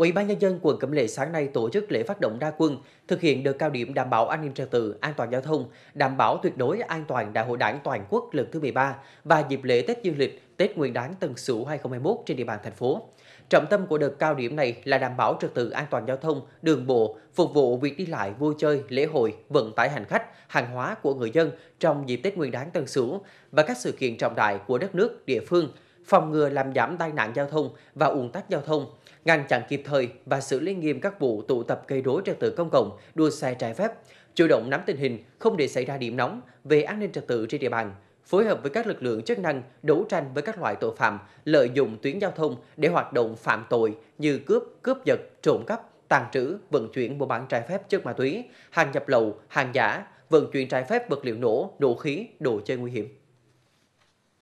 Ủy ban nhân dân quận Cẩm Lệ sáng nay tổ chức lễ phát động đa quân, thực hiện đợt cao điểm đảm bảo an ninh trật tự, an toàn giao thông, đảm bảo tuyệt đối an toàn Đại hội Đảng toàn quốc lần thứ 13 và dịp lễ Tết Dương lịch, Tết Nguyên đán Tân Sửu 2021 trên địa bàn thành phố. Trọng tâm của đợt cao điểm này là đảm bảo trật tự an toàn giao thông, đường bộ, phục vụ việc đi lại, vui chơi, lễ hội, vận tải hành khách, hàng hóa của người dân trong dịp Tết Nguyên đán Tân Sửu và các sự kiện trọng đại của đất nước, địa phương – phòng ngừa làm giảm tai nạn giao thông và ùn tắc giao thông, ngăn chặn kịp thời và xử lý nghiêm các vụ tụ tập gây rối trật tự công cộng, đua xe trái phép, chủ động nắm tình hình, không để xảy ra điểm nóng về an ninh trật tự trên địa bàn, phối hợp với các lực lượng chức năng đấu tranh với các loại tội phạm lợi dụng tuyến giao thông để hoạt động phạm tội như cướp, cướp giật, trộm cắp, tàng trữ, vận chuyển mua bán trái phép chất ma túy, hàng nhập lậu, hàng giả, vận chuyển trái phép vật liệu nổ, nổ khí, đồ chơi nguy hiểm.